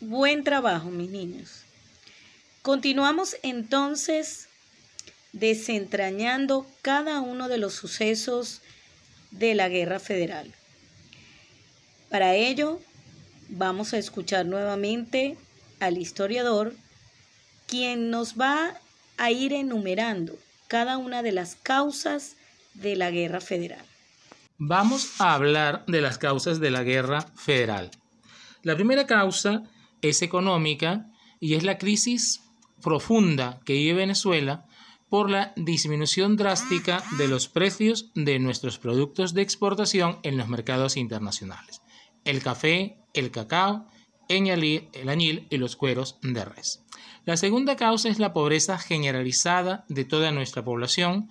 Buen trabajo, mis niños. Continuamos entonces desentrañando cada uno de los sucesos de la Guerra Federal. Para ello, vamos a escuchar nuevamente al historiador, quien nos va a ir enumerando cada una de las causas de la Guerra Federal. Vamos a hablar de las causas de la Guerra Federal. La primera causa es económica y es la crisis profunda que vive Venezuela por la disminución drástica de los precios de nuestros productos de exportación en los mercados internacionales. El café, el cacao, el añil y los cueros de res. La segunda causa es la pobreza generalizada de toda nuestra población,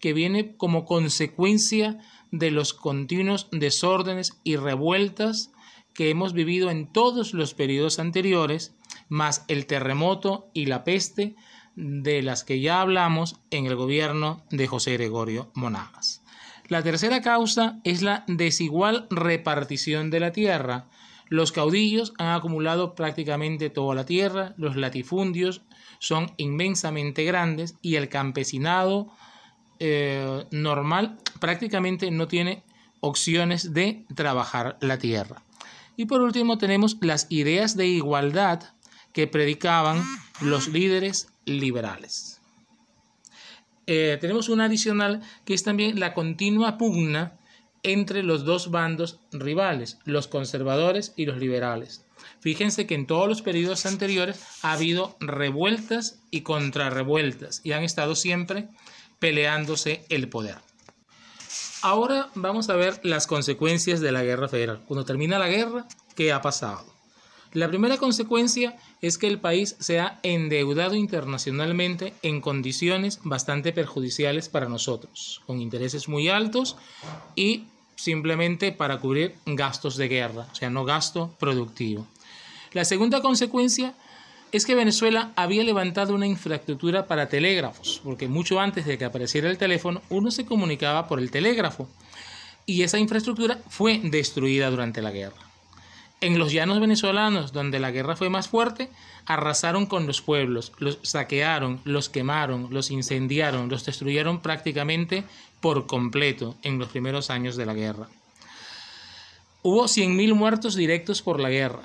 que viene como consecuencia de los continuos desórdenes y revueltas que hemos vivido en todos los periodos anteriores, más el terremoto y la peste de las que ya hablamos en el gobierno de José Gregorio Monagas. La tercera causa es la desigual repartición de la tierra. Los caudillos han acumulado prácticamente toda la tierra, los latifundios son inmensamente grandes y el campesinado eh, normal prácticamente no tiene opciones de trabajar la tierra. Y por último tenemos las ideas de igualdad que predicaban los líderes liberales. Eh, tenemos una adicional que es también la continua pugna entre los dos bandos rivales, los conservadores y los liberales. Fíjense que en todos los periodos anteriores ha habido revueltas y contrarrevueltas y han estado siempre peleándose el poder. Ahora vamos a ver las consecuencias de la guerra federal. Cuando termina la guerra, ¿qué ha pasado? La primera consecuencia es que el país se ha endeudado internacionalmente en condiciones bastante perjudiciales para nosotros, con intereses muy altos y simplemente para cubrir gastos de guerra, o sea, no gasto productivo. La segunda consecuencia es que Venezuela había levantado una infraestructura para telégrafos, porque mucho antes de que apareciera el teléfono, uno se comunicaba por el telégrafo, y esa infraestructura fue destruida durante la guerra. En los llanos venezolanos, donde la guerra fue más fuerte, arrasaron con los pueblos, los saquearon, los quemaron, los incendiaron, los destruyeron prácticamente por completo en los primeros años de la guerra. Hubo 100.000 muertos directos por la guerra,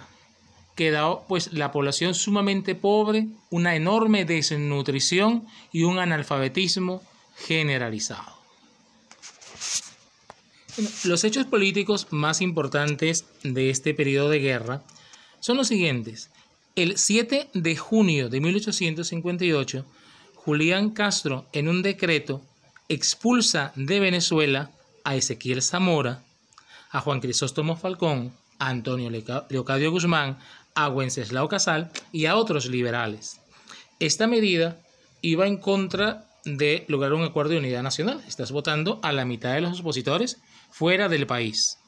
quedó pues la población sumamente pobre, una enorme desnutrición y un analfabetismo generalizado. Los hechos políticos más importantes de este periodo de guerra son los siguientes. El 7 de junio de 1858, Julián Castro, en un decreto, expulsa de Venezuela a Ezequiel Zamora, a Juan Crisóstomo Falcón, a Antonio Leocadio Guzmán, a Wenceslao Casal y a otros liberales. Esta medida iba en contra de lograr un acuerdo de unidad nacional. Estás votando a la mitad de los opositores fuera del país.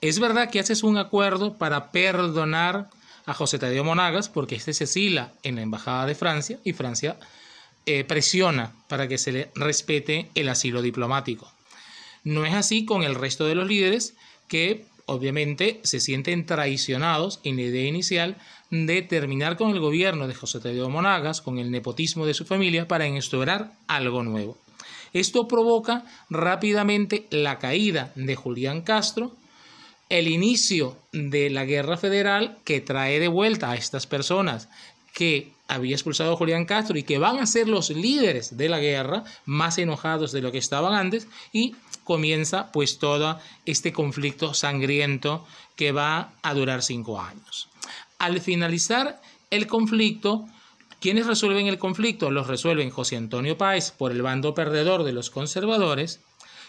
Es verdad que haces un acuerdo para perdonar a José Tadeo Monagas porque este se sila en la Embajada de Francia y Francia eh, presiona para que se le respete el asilo diplomático. No es así con el resto de los líderes que obviamente se sienten traicionados en la idea inicial de terminar con el gobierno de José Tadeo Monagas, con el nepotismo de su familia, para instaurar algo nuevo. Esto provoca rápidamente la caída de Julián Castro, el inicio de la guerra federal que trae de vuelta a estas personas que había expulsado a Julián Castro y que van a ser los líderes de la guerra, más enojados de lo que estaban antes, y comienza pues todo este conflicto sangriento que va a durar cinco años. Al finalizar el conflicto, ¿quiénes resuelven el conflicto? Los resuelven José Antonio Páez por el bando perdedor de los conservadores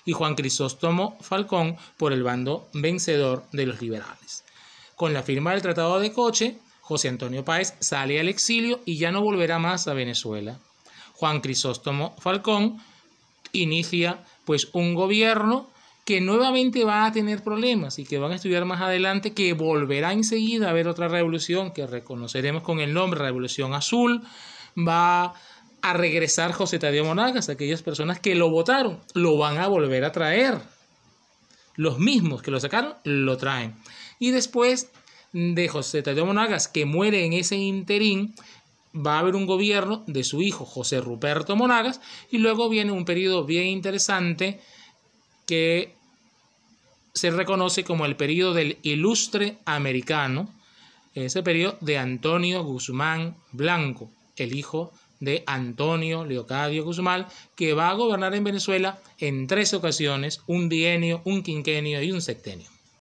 y Juan Crisóstomo Falcón por el bando vencedor de los liberales. Con la firma del Tratado de Coche, José Antonio Páez sale al exilio y ya no volverá más a Venezuela. Juan Crisóstomo Falcón inicia pues un gobierno que nuevamente va a tener problemas y que van a estudiar más adelante, que volverá enseguida a haber otra revolución que reconoceremos con el nombre Revolución Azul, va a regresar José Tadeo Monagas, aquellas personas que lo votaron, lo van a volver a traer. Los mismos que lo sacaron, lo traen. Y después de José Tadeo Monagas, que muere en ese interín, va a haber un gobierno de su hijo José Ruperto Monagas y luego viene un periodo bien interesante que se reconoce como el periodo del ilustre americano, ese periodo de Antonio Guzmán Blanco, el hijo de Antonio Leocadio Guzmán, que va a gobernar en Venezuela en tres ocasiones, un bienio, un quinquenio y un septenio